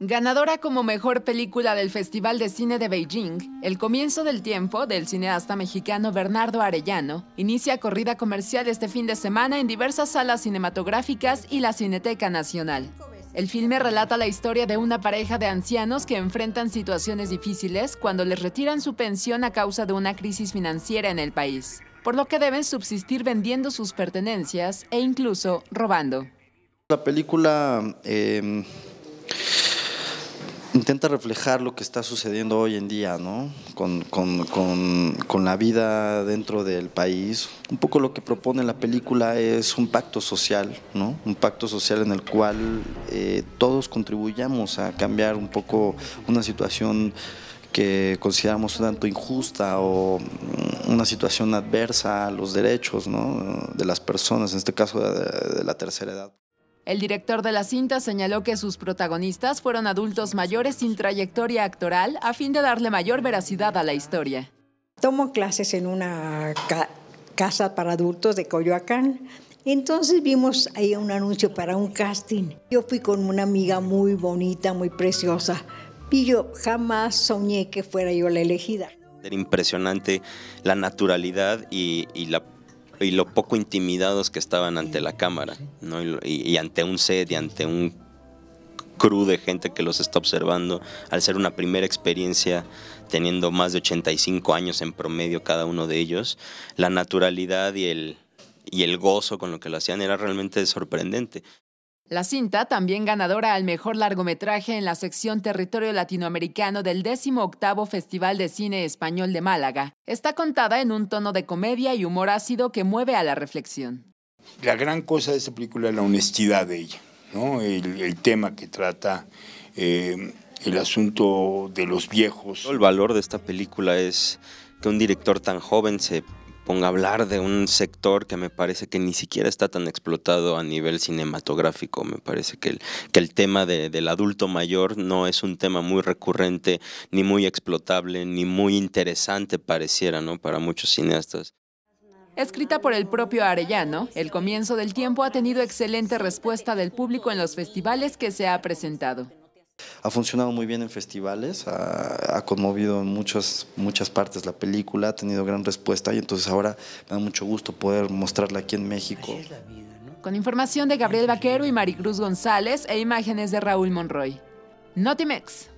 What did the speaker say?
Ganadora como mejor película del Festival de Cine de Beijing, El comienzo del tiempo del cineasta mexicano Bernardo Arellano inicia corrida comercial este fin de semana en diversas salas cinematográficas y la Cineteca Nacional. El filme relata la historia de una pareja de ancianos que enfrentan situaciones difíciles cuando les retiran su pensión a causa de una crisis financiera en el país, por lo que deben subsistir vendiendo sus pertenencias e incluso robando. La película em, intenta reflejar lo que está sucediendo hoy en día, ¿no? Con, la vida dentro del país. Un poco lo que propone la película es un pacto social, ¿no? Un pacto social en el cual eh, todos contribuyamos a cambiar un poco una situación que consideramos tanto injusta o mm, una situación adversa a los derechos ¿no? de las personas, en este caso de la tercera edad. El director de la cinta señaló que sus protagonistas fueron adultos mayores sin trayectoria actoral a fin de darle mayor veracidad a la historia. Tomo clases en una casa para adultos de Coyoacán. Entonces vimos ahí un anuncio para un casting. Yo fui con una amiga muy bonita, muy preciosa. Y yo jamás soñé que fuera yo la elegida. Era impresionante la naturalidad y, y la y lo poco intimidados que estaban ante la cámara, ¿no? y, ante un set y ante un crew de gente que los está observando, al ser una primera experiencia teniendo más de 85 años en promedio cada uno de ellos, la naturalidad y el, y el gozo con lo que lo hacían era realmente sorprendente. La cinta, también ganadora al mejor largometraje en la sección Territorio Latinoamericano del 18 Festival de Cine Español de Málaga, está contada en un tono de comedia y humor ácido que mueve a la reflexión. La gran cosa de esta película es la honestidad de ella, ¿no? el, tema que trata, eh, el asunto de los viejos. El valor de esta película es que un director tan joven se con hablar de un sector que me parece que ni siquiera está tan explotado a nivel cinematográfico. Me parece que el, que el tema del adulto mayor no es un tema muy recurrente, ni muy explotable, ni muy interesante pareciera, ¿no? Para muchos cineastas. Escrita por el propio Arellano, El comienzo del tiempo ha tenido excelente respuesta del público en los festivales que se ha presentado. Ha funcionado muy bien en festivales, ha, conmovido en muchas, muchas partes la película, ha tenido gran respuesta y entonces ahora me da mucho gusto poder mostrarla aquí en México. Con información de Gabriel Vaquero y Maricruz González e imágenes de Raúl Monroy. Notimex.